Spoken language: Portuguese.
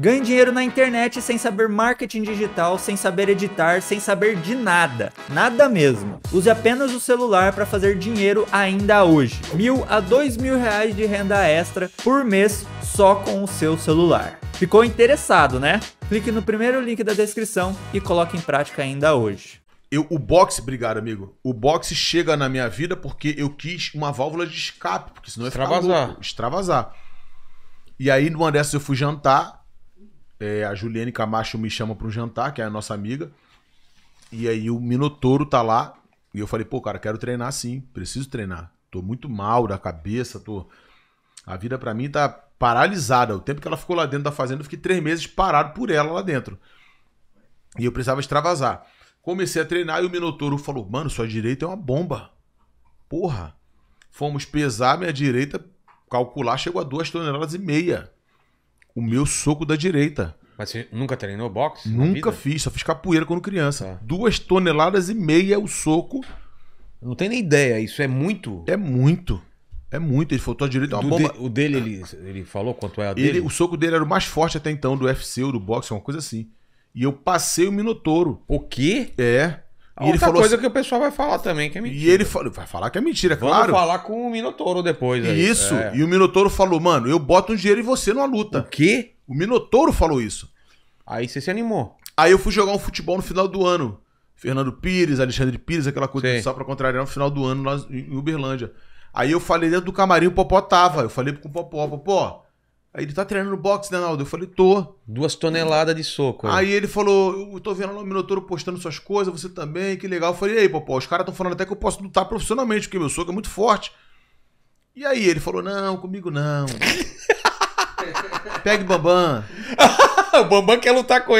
Ganhe dinheiro na internet sem saber marketing digital, sem saber editar, sem saber de nada. Nada mesmo. Use apenas o celular para fazer dinheiro ainda hoje. Mil a dois mil reais de renda extra por mês só com o seu celular. Ficou interessado, né? Clique no primeiro link da descrição e coloque em prática ainda hoje. Eu, o boxe, obrigado, amigo. O boxe chega na minha vida porque eu quis uma válvula de escape, porque senão eu ia extravasar. Louco, extravasar. E aí, numa dessas, eu fui jantar é, a Juliane Camacho me chama para um jantar, que é a nossa amiga. E aí o Minotouro tá lá. E eu falei, pô, cara, quero treinar sim, preciso treinar. Tô muito mal da cabeça, tô. A vida para mim tá paralisada. O tempo que ela ficou lá dentro da fazenda, eu fiquei três meses parado por ela lá dentro. E eu precisava extravasar. Comecei a treinar e o Minotouro falou: Mano, sua direita é uma bomba. Porra. Fomos pesar minha direita, calcular, chegou a duas toneladas e meia o meu soco da direita. Mas você nunca treinou boxe? Nunca fiz, só fiz capoeira quando criança. Tá. Duas toneladas e meia é o soco. Não tem nem ideia, isso é muito. É muito. É muito, ele faltou a direita. Uma bomba... de... o dele, ele, ele falou quanto é a dele? Ele, o soco dele era o mais forte até então, do UFC ou do boxe, uma coisa assim. E eu passei o Minotouro. O quê? É outra ele falou coisa assim, que o pessoal vai falar também que é mentira. E ele falou, vai falar que é mentira, Vamos claro. Vamos falar com o Minotouro depois. Aí. Isso. É. E o Minotouro falou, mano, eu boto um dinheiro em você numa luta. O quê? O Minotouro falou isso. Aí você se animou. Aí eu fui jogar um futebol no final do ano. Fernando Pires, Alexandre Pires, aquela coisa Sim. só pra contrariar no final do ano lá em Uberlândia. Aí eu falei dentro do camarim, o Popó tava. Eu falei com o Popó, Popó, Aí ele tá treinando boxe, né, Naldo? Eu falei, tô. Duas toneladas de soco. Aí, é. aí ele falou, eu tô vendo o Minotouro postando suas coisas, você também, que legal. Eu falei, ei, Popó, os caras estão falando até que eu posso lutar profissionalmente, porque meu soco é muito forte. E aí ele falou, não, comigo não. Pegue Bambam. o Bambam quer lutar com ele.